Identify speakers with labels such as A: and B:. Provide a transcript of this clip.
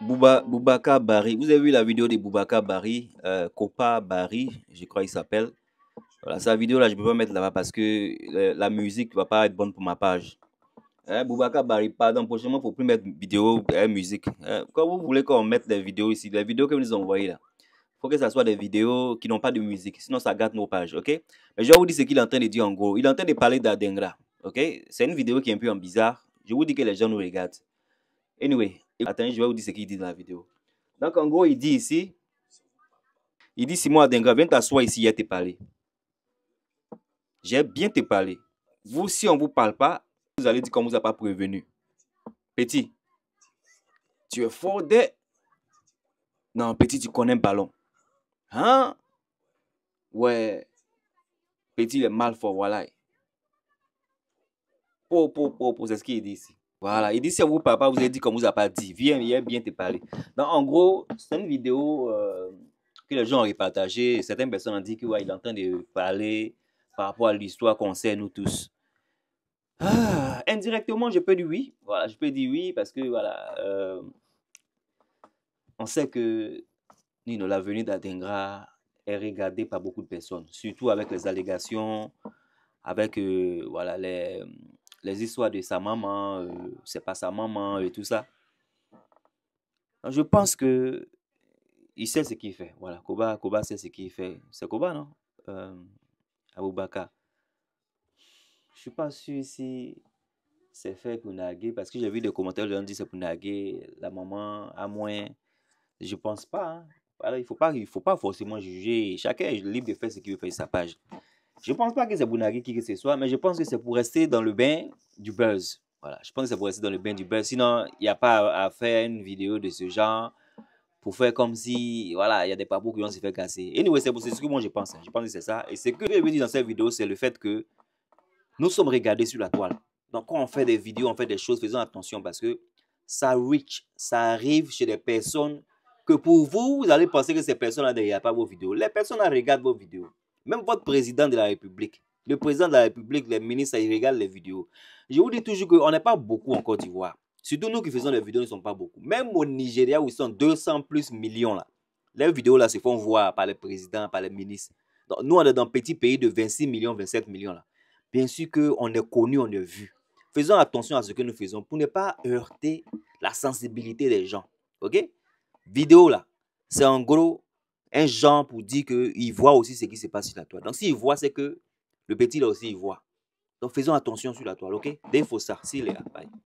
A: Bouba, Boubaka Bari, vous avez vu la vidéo de Boubaka Bari, Copa euh, Barry, je crois il s'appelle. Voilà, sa vidéo là, je ne peux pas mettre là-bas parce que euh, la musique ne va pas être bonne pour ma page. Hein, Boubaka Bari, pardon, prochainement, il ne faut plus mettre vidéo et euh, musique. Hein, quand vous voulez qu'on mette des vidéos ici, des vidéos que vous nous envoyez là, il faut que ce soit des vidéos qui n'ont pas de musique, sinon ça gâte nos pages, ok Mais je vais vous dire ce qu'il est en train de dire en gros. Il est en train de parler d'Adengra, ok C'est une vidéo qui est un peu bizarre. Je vous dis que les gens nous regardent. Anyway, attendez, je vais vous dire ce qu'il dit dans la vidéo. Donc, en gros, il dit ici, il dit, Simon Adenga, viens t'asseoir ici, à te parler. J'ai bien te parler. Vous, si on ne vous parle pas, vous allez dire qu'on ne vous a pas prévenu. Petit, tu es fort de... Non, petit, tu connais un ballon. Hein? Ouais. Petit, il est mal fort, voilà. Pour, pour, pour, c'est ce qu'il dit ici. Voilà, il dit c'est vous papa, vous avez dit comme vous a pas dit. Viens, viens bien te parler. Donc en gros, c'est une vidéo euh, que les gens ont repartagée. Certaines personnes ont dit qu'il ouais, en train de parler par rapport à l'histoire qu'on nous tous. Ah, indirectement, je peux dire oui. Voilà, je peux dire oui parce que voilà, euh, on sait que Nino, venue d'Adengra est regardée par beaucoup de personnes, surtout avec les allégations, avec euh, voilà les les histoires de sa maman, euh, c'est pas sa maman et tout ça. je pense que il sait ce qu'il fait. Voilà, Koba, Koba sait ce qu'il fait. C'est Koba, non euh, Aboubaka. Je suis pas sûr si c'est fait pour naguer, parce que j'ai vu des commentaires, ont dit que c'est pour nager la maman à moins. Je pense pas. Hein. il faut pas, il faut pas forcément juger. Chacun est libre de faire ce qu'il veut faire sa page. Je ne pense pas que c'est pour qui que ce soit, mais je pense que c'est pour rester dans le bain du buzz. Voilà, je pense que c'est pour rester dans le bain du buzz. Sinon, il n'y a pas à faire une vidéo de ce genre pour faire comme si, voilà, il y a des papous qui vont se faire casser. Et anyway, c'est ce que moi je pense. Hein. Je pense que c'est ça. Et ce que je veux dire dans cette vidéo, c'est le fait que nous sommes regardés sur la toile. Donc, quand on fait des vidéos, on fait des choses, faisons attention parce que ça reach, ça arrive chez des personnes que pour vous, vous allez penser que ces personnes-là ne a pas vos vidéos. Les personnes regardent vos vidéos. Même votre président de la République, le président de la République, les ministres, ils regardent les vidéos. Je vous dis toujours qu'on n'est pas beaucoup en Côte d'Ivoire. Surtout nous qui faisons les vidéos, ne sommes pas beaucoup. Même au Nigeria, où ils sont 200 plus millions, là, les vidéos là, se font voir par les présidents, par les ministres. Donc, nous, on est dans un petit pays de 26 millions, 27 millions. Là. Bien sûr qu'on est connu, on est vu. Faisons attention à ce que nous faisons pour ne pas heurter la sensibilité des gens. OK Vidéo là, c'est en gros un genre pour dire qu'il voit aussi ce qui se passe sur la toile. Donc, s'il voit, c'est que le petit, là aussi, il voit. Donc, faisons attention sur la toile, OK Des ça, s'il est là. Bye.